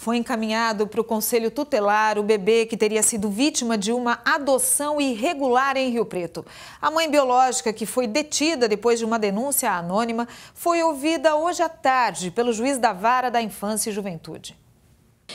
Foi encaminhado para o Conselho Tutelar o bebê que teria sido vítima de uma adoção irregular em Rio Preto. A mãe biológica, que foi detida depois de uma denúncia anônima, foi ouvida hoje à tarde pelo juiz da Vara da Infância e Juventude.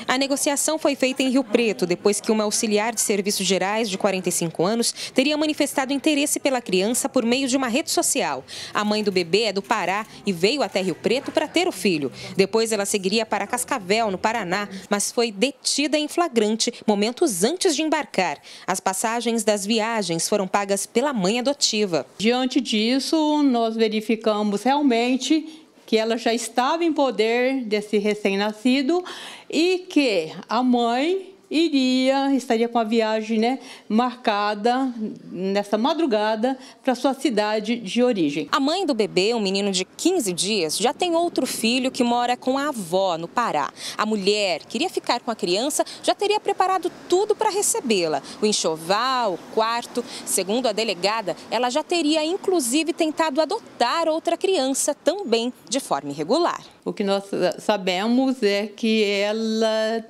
A negociação foi feita em Rio Preto, depois que uma auxiliar de serviços gerais de 45 anos teria manifestado interesse pela criança por meio de uma rede social. A mãe do bebê é do Pará e veio até Rio Preto para ter o filho. Depois ela seguiria para Cascavel, no Paraná, mas foi detida em flagrante momentos antes de embarcar. As passagens das viagens foram pagas pela mãe adotiva. Diante disso, nós verificamos realmente que ela já estava em poder desse recém-nascido e que a mãe iria, estaria com a viagem né, marcada nessa madrugada para sua cidade de origem. A mãe do bebê, um menino de 15 dias, já tem outro filho que mora com a avó no Pará. A mulher queria ficar com a criança, já teria preparado tudo para recebê-la: o enxoval, o quarto. Segundo a delegada, ela já teria inclusive tentado adotar outra criança também de forma irregular. O que nós sabemos é que ela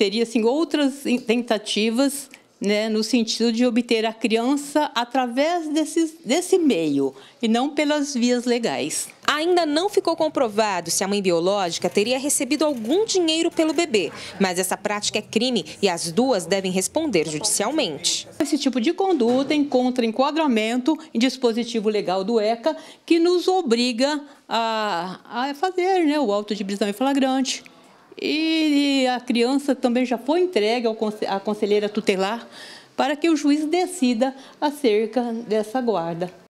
teria assim, outras tentativas né, no sentido de obter a criança através desse, desse meio e não pelas vias legais. Ainda não ficou comprovado se a mãe biológica teria recebido algum dinheiro pelo bebê, mas essa prática é crime e as duas devem responder judicialmente. Esse tipo de conduta encontra enquadramento em dispositivo legal do ECA, que nos obriga a, a fazer né, o auto de prisão em flagrante e a criança também já foi entregue à conselheira tutelar para que o juiz decida acerca dessa guarda.